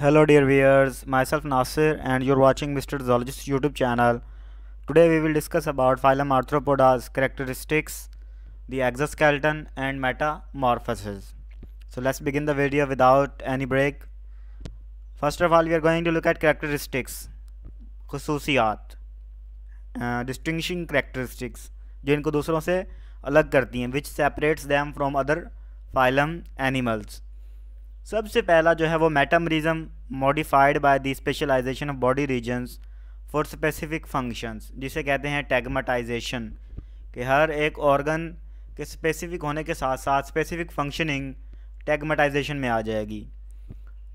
Hello dear viewers, myself Nasir and you're watching Mr. Zoologist YouTube channel. Today we will discuss about phylum Arthropoda's characteristics, the exoskeleton and metamorphosis. So let's begin the video without any break. First of all we are going to look at characteristics, खसूसियात, uh, distinguishing characteristics which separates them from other phylum animals. सबसे पहला जो है वो metamerism modified by the specialisation of body regions for specific functions जिसे कहते हैं टैगमाटाइजेशन कि हर एक ऑर्गन के स्पेसिफिक होने के साथ साथ स्पेसिफिक फंक्शनिंग टैगमाटाइजेशन में आ जाएगी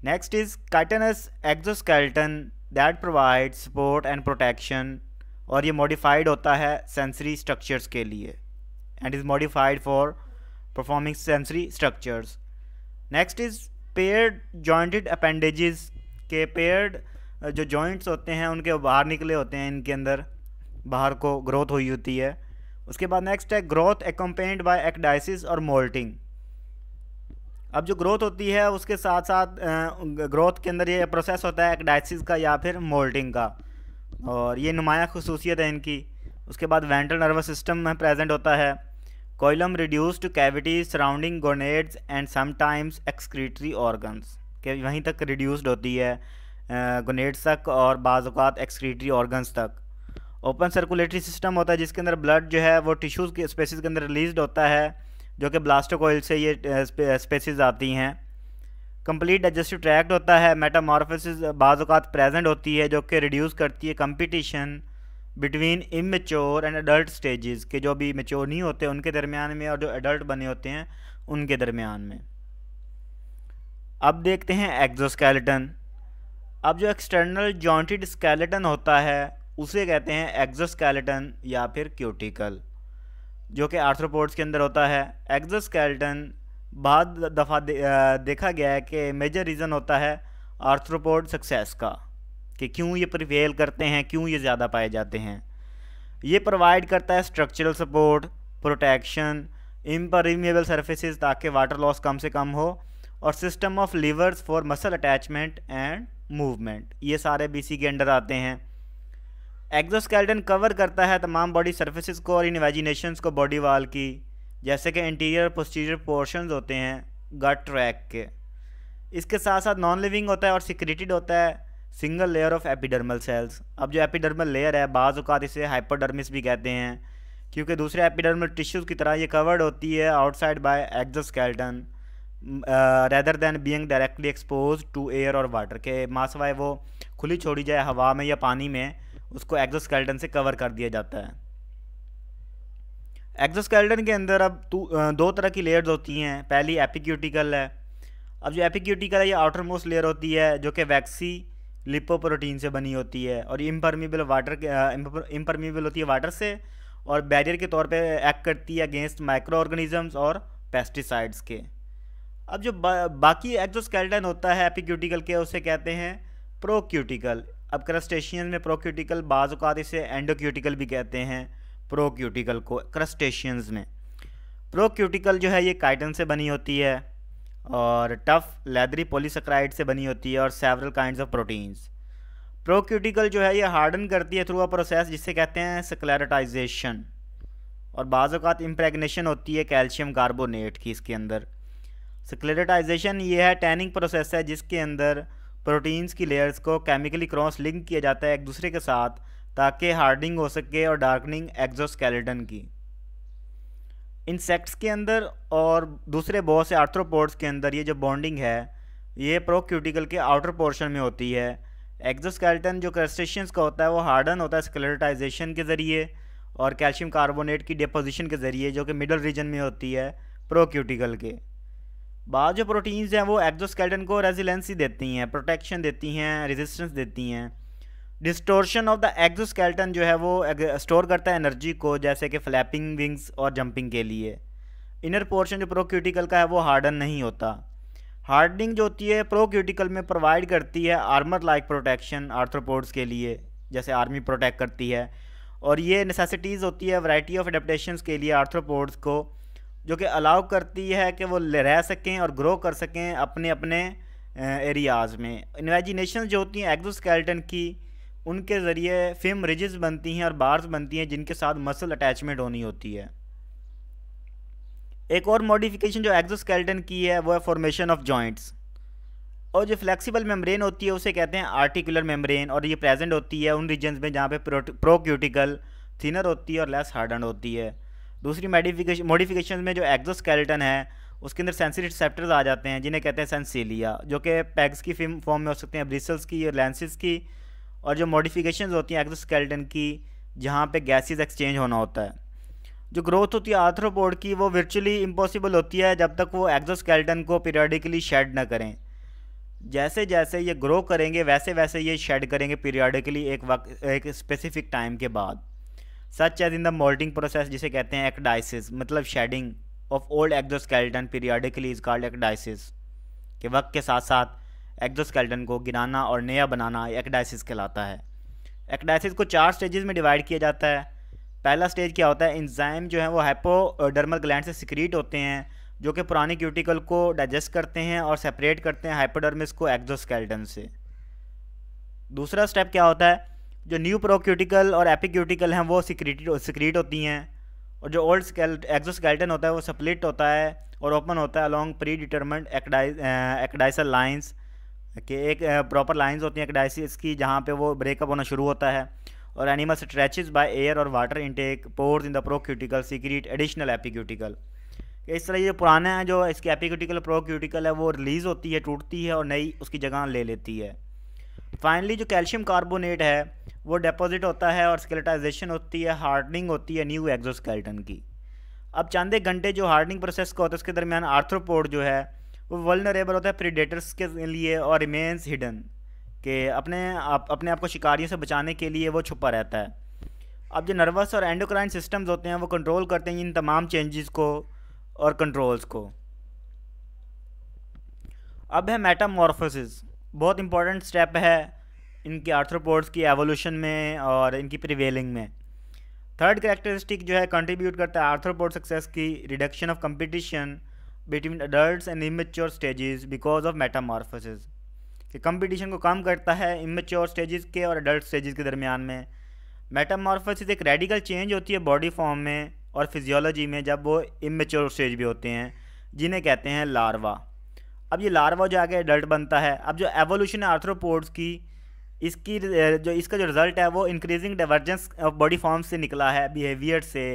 next is chitinous exoskeleton that provide support and protection और ये मॉडिफाइड होता है सेंसरी स्ट्रक्चर्स के लिए and is modified for performing sensory structures next is paired jointed appendages के पेयर्ड जो जॉइंट्स होते हैं उनके बाहर निकले होते हैं इनके अंदर बाहर को ग्रोथ हुई होती है उसके बाद नेक्स्ट है ग्रोथ एकम्पेन्ड बाय एक्डाइसिस और मोल्टिंग अब जो ग्रोथ होती है उसके साथ साथ ग्रोथ के अंदर ये प्रोसेस होता है एक्डाइसिस का या फिर मोल्टिंग का और ये नुमाया खसूसियत है इनकी उसके बाद वेंटल नर्वस सिस्टम में प्रेजेंट होता है coelom reduced cavity surrounding gonads and sometimes excretory organs के वहीं तक रिड्यूस्ड होती है गोनेड्स तक और बाज़ात एक्सक्रीटरी ऑर्गन्स तक ओपन सर्कुलेटरी सिस्टम होता है जिसके अंदर ब्लड जो है वो टिश्यूज़ के स्पेसिस के अंदर रिलीज होता है जो कि ब्लास्टोकॉइल से ये स्पेसिस आती हैं कंप्लीट डाइजेस्टिव ट्रैक्ट होता है मेटामॉर्फोसिस बाज़ात प्रेजेंट होती है जो कि रिड्यूस करती है competition between immature and adult stages के जो अभी मेच्योर नहीं होते उनके दरमियान में और जो अडल्ट बने होते हैं उनके दरमियान में अब देखते हैं एक्जोस्केलेटन अब जो एक्सटर्नल जॉइंटेड स्केलेटन होता है उसे कहते हैं एक्जोस्केलेटन या फिर क्यूटिकल जो कि आर्थ्रोपोड्स के अंदर होता है एक्जोस्केलेटन बाद दफ़ा दे, देखा गया है कि मेजर रीज़न होता है आर्थ्रोपोड सक्सेस का कि क्यों ये प्रिवेल करते हैं क्यों ये ज़्यादा पाए जाते हैं ये प्रोवाइड करता है structural support protection impermeable surfaces ताकि वाटर लॉस कम से कम हो और system of levers for muscle attachment and movement ये सारे बीसी के अंडर आते हैं एग्जोस्केल्टन कवर करता है तमाम बॉडी सर्फेसिस को और इन वेजिनेशंस को बॉडी वाल की जैसे कि इंटीरियर पोस्टीरियर पोर्शन होते हैं गट ट्रैक के इसके साथ साथ नॉन लिविंग होता है और सिक्रेटेड होता है single layer of epidermal cells अब जो एपिडर्मल लेयर है बाज़ अवत इसे हाइपोडर्मिस भी कहते हैं क्योंकि दूसरे एपिडर्मल टिश्यूज़ की तरह ये कवर्ड होती है outside by exoskeleton rather than being directly expose to air और वाटर के मासवाए वो खुली छोड़ी जाए हवा में या पानी में उसको एग्जोस्केल्टन से कवर कर दिया जाता है एग्जोस्केल्टन के अंदर अब दो तरह की लेयर्स होती हैं पहली एपिक्यूटिकल है अब जो एपिक्यूटिकल है ये आउटर मोस्ट लेयर होती है जो कि वैक्सी लिपोप्रोटीन से बनी होती है और इम्परमीबल वाटर इम्परमीबल होती है वाटर से और बैरियर के तौर पे एक्ट करती है अगेंस्ट माइक्रो ऑर्गेनिजम्स और पेस्टिसाइड्स के अब जो बा, बाकी एक्जोस्केल्टन होता है एपिक्यूटिकल के उसे कहते हैं प्रोक्यूटिकल अब क्रस्टेशियन में प्रोक्यूटिकल बाज़ात इसे एंडोक्यूटिकल भी कहते हैं प्रोक्यूटिकल को क्रस्टेशियंस में प्रोक्यूटिकल जो है ये काइटन से बनी होती है और टफ लेदरी पोलिसक्राइड से बनी होती है और several kind of proteins procuticle जो है ये हार्डन करती है थ्रू अ प्रोसेस जिसे कहते हैं सक्लेरटाइजेशन और बाज़ात इम्प्रेगनेशन होती है कैल्शियम कार्बोनेट की इसके अंदर सक्लेरटाइजेशन ये है टैनिंग प्रोसेस है जिसके अंदर प्रोटीन्स की लेयर्स को केमिकली क्रॉस लिंक किया जाता है एक दूसरे के साथ ताकि हार्डनिंग हो सके और डार्कनिंग एग्जोस्केलेटन की इंसेक्ट्स के अंदर और दूसरे बहुत से आर्थ्रोपोड्स के अंदर ये जो बॉन्डिंग है ये प्रोक्यूटिकल के आउटर पोर्शन में होती है एग्जोस्केलेटन जो क्रस्टेशियंस का होता है वो हार्डन होता है स्केलेटाइजेशन के ज़रिए और कैल्शियम कार्बोनेट की डिपोजिशन के ज़रिए जो कि मिडल रीजन में होती है प्रोक्यूटिकल के बाद जो प्रोटीन्स हैं वो एग्जोस्केलेटन को रेजिलेंसी देती हैं प्रोटेक्शन देती हैं रेजिस्टेंस देती हैं डिस्टोर्शन ऑफ द एग्जोस्केल्टन जो है वो स्टोर करता है एनर्जी को जैसे कि फ्लैपिंग विंग्स और जंपिंग के लिए इनर पोर्शन जो प्रोक्यूटिकल का है वो हार्डन नहीं होता हार्डनिंग जो होती है प्रोक्यूटिकल में प्रोवाइड करती है आर्मर लाइक प्रोटेक्शन आर्थ्रोपोड्स के लिए जैसे आर्मी प्रोटेक्ट करती है और ये नेसेसिटीज़ होती है वैरायटी ऑफ एडेप्टेशन के लिए आर्थ्रोपोड्स को जो कि अलाउ करती है कि वो रह सकें और ग्रो कर सकें अपने अपने एरियाज़ में इन्वेजिनेशन जो होती हैं एग्जोस्केल्टन की उनके ज़रिए फिम रिजिज बनती हैं और बार्स बनती हैं जिनके साथ मसल अटैचमेंट होनी होती है एक और मॉडिफिकेशन जो एग्जोस्केल्टन की है वो है फॉर्मेशन ऑफ जॉइंट्स और जो फ्लेक्सिबल मेम्ब्रेन होती है उसे कहते हैं आर्टिकुलर मेम्ब्रेन और ये प्रेजेंट होती है उन रीजन्स में जहाँ पे प्रोक्यूटिकल थिनर होती है और लेस हार्डन होती है दूसरी मॉडिफिकेशन मॉडिफिकेशन में जो एक्जोस्केलेटन है उसके अंदर सेंसरी रिसेप्टर्स आ जाते हैं जिन्हें कहते हैं सेंसीलिया जो कि पैग्स की फिम फॉर्म में हो सकते हैं ब्रिसल्स की और लेंसेज की और जो मॉडिफिकेशन होती हैं एक्सोस्केल्टन की जहाँ पे गैसेस एक्सचेंज होना होता है जो ग्रोथ होती है आर्थ्रोपोड की वो वर्चुअली इम्पॉसिबल होती है जब तक वो एक्सोस्केल्टन को पीरियडिकली शेड ना करें जैसे जैसे ये ग्रो करेंगे वैसे वैसे ये शेड करेंगे पीरियडिकली एक वक्त एक स्पेसिफिक टाइम के बाद such as in the moulting process जिसे कहते हैं एक्डाइसिस मतलब shedding of old exoskeleton periodically is called ecdysis के वक्त के साथ साथ एक्जोस्केल्टन को गिराना और नया बनाना एक्डाइसिस कहलाता है एक्डाइसिस को चार स्टेजेस में डिवाइड किया जाता है पहला स्टेज क्या होता है इंजाइम जो है वो हाइपोडर्मल ग्लैंड से सिक्रीट होते हैं जो कि पुराने क्यूटिकल को डाइजेस्ट करते हैं और सेपरेट करते हैं हाइपोडर्मिस को एक्जोस्केल्टन से दूसरा स्टेप क्या होता है जो न्यू प्रोक्यूटिकल और एपिक्यूटिकल हैं वो सिक्रीट सिक्रीट होती हैं और जो ओल्ड एक्जोस्केल्टन होता है वो स्प्लिट होता है और ओपन होता है along predetermined ecdysial lines कि एक प्रॉपर लाइंस होती हैं डाइसिस की जहाँ पे वो ब्रेकअप होना शुरू होता है और एनिमल स्ट्रेचेज बाय एयर और water intake pores in the procuticle secrete additional epicuticle इस तरह ये पुराने हैं जो इसकी एपिक्यूटिकल प्रोक्यूटिकल है वो रिलीज़ होती है टूटती है और नई उसकी जगह ले लेती है फाइनली जो कैल्शियम कार्बोनेट है वो डिपॉजिट होता है और स्केलेटाइजेशन होती है हार्डनिंग होती है न्यू एग्जोस्केल्टन की अब चंद घंटे जो हार्डनिंग प्रोसेस का होता है उसके दरमियान आर्थ्रोपोड जो है वो वल्नरेबल होता है प्रीडेटर्स के लिए और रिमेन्स हिडन के अपने आप अपने आप को शिकारियों से बचाने के लिए वो छुपा रहता है अब जो नर्वस और एंडोक्राइन सिस्टम्स होते हैं वो कंट्रोल करते हैं इन तमाम चेंजेस को और कंट्रोल्स को अब है मेटामॉर्फोसिस बहुत इंपॉर्टेंट स्टेप है इनके आर्थ्रोपोड्स की एवोल्यूशन में और इनकी प्रिवेलिंग में थर्ड करेक्टरिस्टिक जो है कंट्रीब्यूट करता है आर्थ्रोपोड सक्सेस की reduction of competition between adult and immature stages because of metamorphosis कि कंपटीशन को कम करता है इमेच्योर स्टेजेस के और अडल्ट स्टेजेस के दरमियान में मेटामॉर्फोसिस एक रेडिकल चेंज होती है बॉडी फॉर्म में और फिजियोलॉजी में जब वो इमेच्योर स्टेज भी होते हैं जिन्हें कहते हैं लार्वा अब ये लार्वा जो आगे एडल्ट बनता है अब जो एवोल्यूशन है आर्थ्रोपोड्स की इसकी जो इसका जो रिज़ल्ट है वो increasing divergence of body form से निकला है बिहेवियर से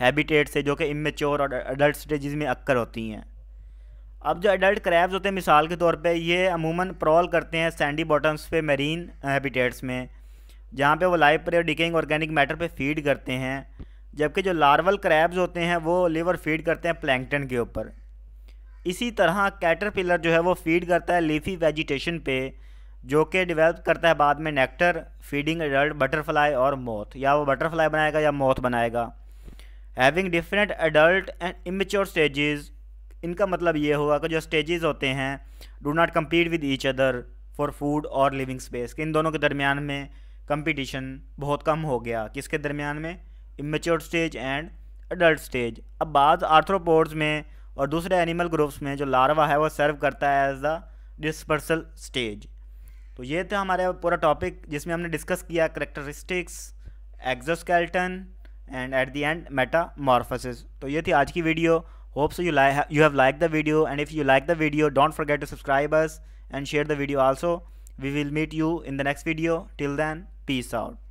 हैबिटेट्स है जो कि इमेच्योर और अडल्ट स्टेजेस में अक्कर होती हैं अब जो एडल्ट क्रैब्स होते हैं मिसाल के तौर पे ये अमूमन प्रॉल करते हैं सैंडी बॉटम्स पे मरीन हैबिटेट्स में जहाँ पे वो लाइव पर डिकिंग ऑर्गेनिक मैटर पे फीड करते हैं जबकि जो लार्वल क्रैब्स होते हैं वो लिवर फीड करते हैं प्लैंकटन के ऊपर इसी तरह कैटरपिलर जो है वो फीड करता है लीफी वेजिटेशन पे जो कि डिवेल्प करता है बाद में नेक्टर फीडिंग एडल्ट बटरफ्लाई और मौत या वो बटरफ्लाई बनाएगा या मौत बनाएगा having different adult and immature stages इनका मतलब ये होगा कि जो स्टेजेस होते हैं do not compete with each other for food और लिविंग स्पेस कि इन दोनों के दरमियान में कंपटीशन बहुत कम हो गया किसके दरमियान में immature stage and adult stage अब बाद आर्थ्रोपोड्स में और दूसरे एनिमल ग्रुप्स में जो लार्वा है वो सर्व करता है एज द डिस्पर्सल स्टेज तो ये था हमारा पूरा टॉपिक जिसमें हमने डिस्कस किया characteristics exoskeleton and at the end metamorphosis तो ये थी आज की video hopes you like you have like the video and if you like the video don't forget to subscribe us and share the video also we will meet you in the next video till then peace out